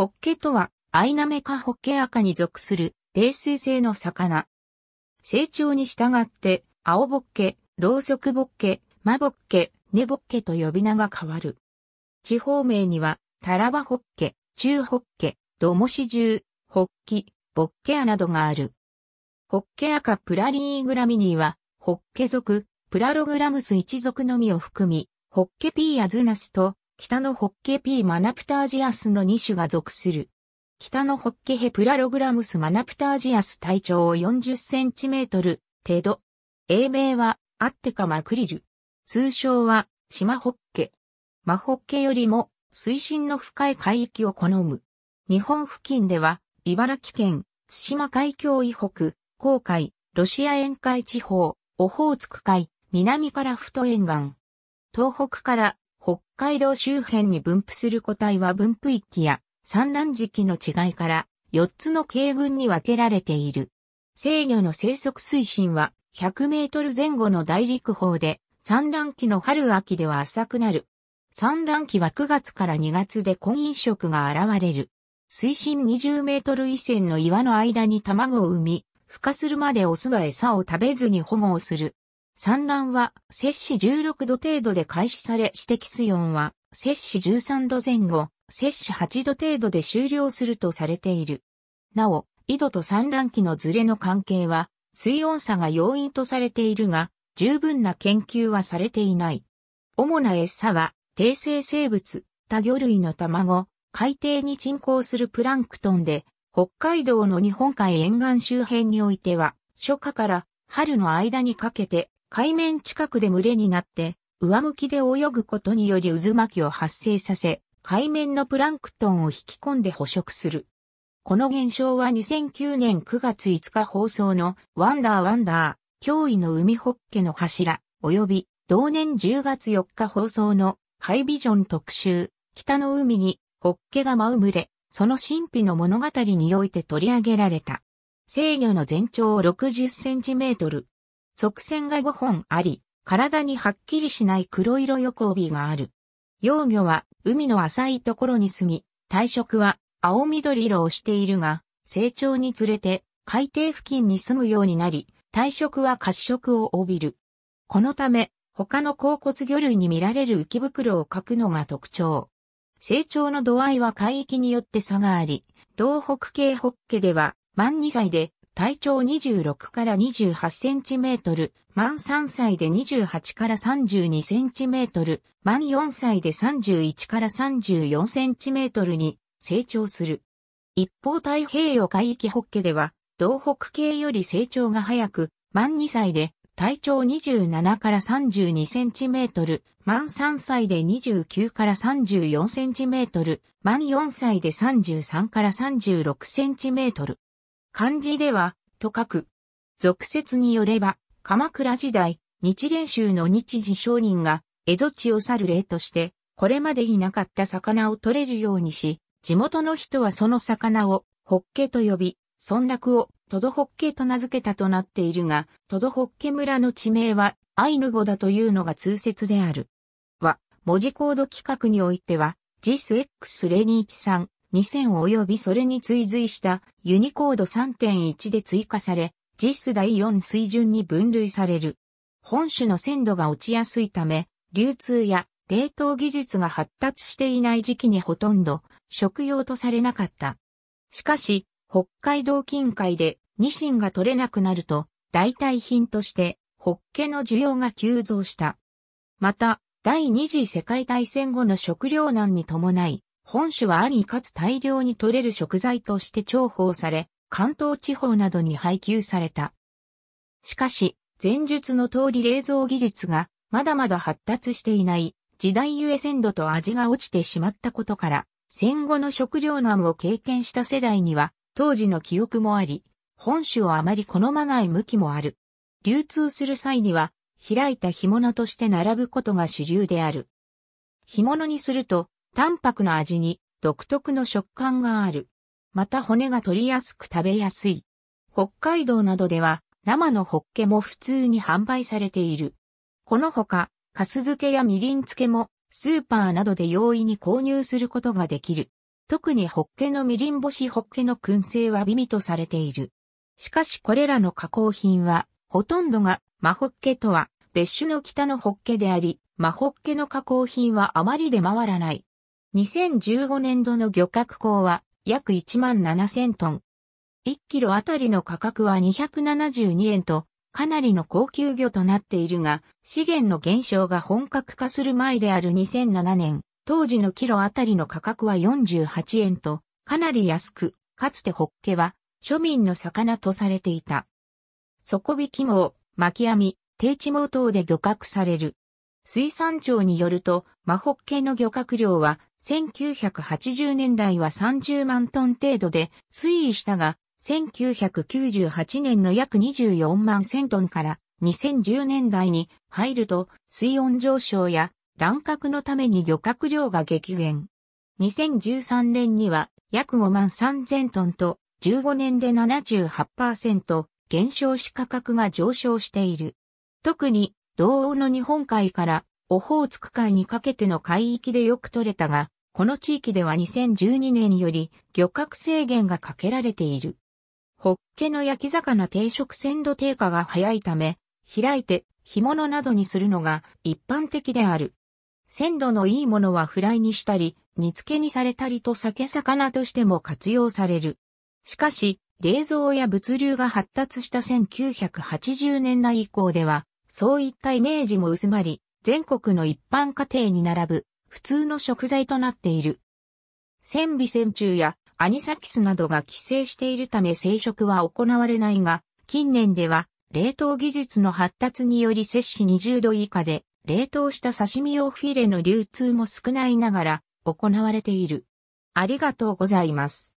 ホッケとは、アイナメ科ホッケ赤に属する、冷水性の魚。成長に従って、青ボッケ、ロウソクボッケ、マボッケ、ネボッケと呼び名が変わる。地方名には、タラバホッケ、中ホッケ、ドモシジュホッキ、ボッケアなどがある。ホッケ赤プラリーグラミニーは、ホッケ属、プラログラムス一族のみを含み、ホッケピーアズナスと北のホッケ P マナプタージアスの2種が属する。北のホッケヘプラログラムスマナプタージアス体長40センチメートル程度。英名はアッテカマクリル。通称はシマホッケ。マホッケよりも水深の深い海域を好む。日本付近では茨城県津島海峡以北、航海、ロシア沿海地方、オホーツク海、南から太沿岸。東北から北海道周辺に分布する個体は分布域や産卵時期の違いから4つの系群に分けられている。制御の生息水深は100メートル前後の大陸方で産卵期の春秋では浅くなる。産卵期は9月から2月で婚姻色が現れる。水深20メートル以前の岩の間に卵を産み、孵化するまでオスが餌を食べずに保護をする。産卵は摂氏16度程度で開始され、指摘水温は摂氏13度前後、摂氏8度程度で終了するとされている。なお、緯度と産卵期のズレの関係は、水温差が要因とされているが、十分な研究はされていない。主な餌は、低生生物、多魚類の卵、海底に沈降するプランクトンで、北海道の日本海沿岸周辺においては、初夏から春の間にかけて海面近くで群れになって、上向きで泳ぐことにより渦巻きを発生させ、海面のプランクトンを引き込んで捕食する。この現象は2009年9月5日放送のワンダーワンダー、脅威の海ホッケの柱、及び同年10月4日放送のハイビジョン特集、北の海にホッケが舞う群れ、その神秘の物語において取り上げられた。制御の全長60センチメートル、側線が5本あり、体にはっきりしない黒色横帯がある。幼魚は海の浅いところに住み、体色は青緑色をしているが、成長につれて海底付近に住むようになり、体色は褐色を帯びる。このため、他の甲骨魚類に見られる浮き袋を描くのが特徴。成長の度合いは海域によって差があり、東北系北家では、満2歳で体長26から28センチメートル、満3歳で28から32センチメートル、満4歳で31から34センチメートルに成長する。一方太平洋海域ホッケでは、東北系より成長が早く、満2歳で体長27から32センチメートル、満3歳で29から34センチメートル、満4歳で33から36センチメートル。漢字では、と書く。俗説によれば、鎌倉時代、日蓮宗の日時商人が、蝦夷地を去る例として、これまでいなかった魚を取れるようにし、地元の人はその魚を、ホッケと呼び、村落を、トドホッケと名付けたとなっているが、トドホッケ村の地名は、アイヌ語だというのが通説である。は、文字コード規格においては、ジス X021 2000及びそれに追随したユニコード3.1で追加され、JIS 第4水準に分類される。本種の鮮度が落ちやすいため、流通や冷凍技術が発達していない時期にほとんど食用とされなかった。しかし、北海道近海でニシンが取れなくなると、代替品としてホッケの需要が急増した。また、第二次世界大戦後の食糧難に伴い、本種はありかつ大量に取れる食材として重宝され、関東地方などに配給された。しかし、前述の通り冷蔵技術がまだまだ発達していない時代ゆえ鮮度と味が落ちてしまったことから、戦後の食糧難を経験した世代には当時の記憶もあり、本種をあまり好まない向きもある。流通する際には、開いた干物として並ぶことが主流である。干物にすると、淡白な味に独特の食感がある。また骨が取りやすく食べやすい。北海道などでは生のホッケも普通に販売されている。このほか、カス漬けやみりん漬けもスーパーなどで容易に購入することができる。特にホッケのみりん干しホッケの燻製は美味とされている。しかしこれらの加工品は、ほとんどがマホッケとは別種の北のホッケであり、マホッケの加工品はあまり出回らない。2015年度の漁獲港は約1万7000トン。1キロあたりの価格は272円と、かなりの高級魚となっているが、資源の減少が本格化する前である2007年、当時のキロあたりの価格は48円と、かなり安く、かつてホッケは庶民の魚とされていた。底引き網、巻き網、定置網等で漁獲される。水産庁によると、マホッケの漁獲量は1980年代は30万トン程度で推移したが、1998年の約24万1000トンから2010年代に入ると水温上昇や乱獲のために漁獲量が激減。2013年には約5万3000トンと15年で78%減少し価格が上昇している。特に同様の日本海からオホーツク海にかけての海域でよく取れたが、この地域では2012年より漁獲制限がかけられている。ホッケの焼き魚定食鮮度低下が早いため、開いて干物などにするのが一般的である。鮮度のいいものはフライにしたり、煮付けにされたりと酒魚としても活用される。しかし、冷蔵や物流が発達した1980年代以降では、そういったイメージも薄まり、全国の一般家庭に並ぶ普通の食材となっている。ン美線ウやアニサキスなどが寄生しているため生殖は行われないが、近年では冷凍技術の発達により摂氏20度以下で冷凍した刺身用フィレの流通も少ないながら行われている。ありがとうございます。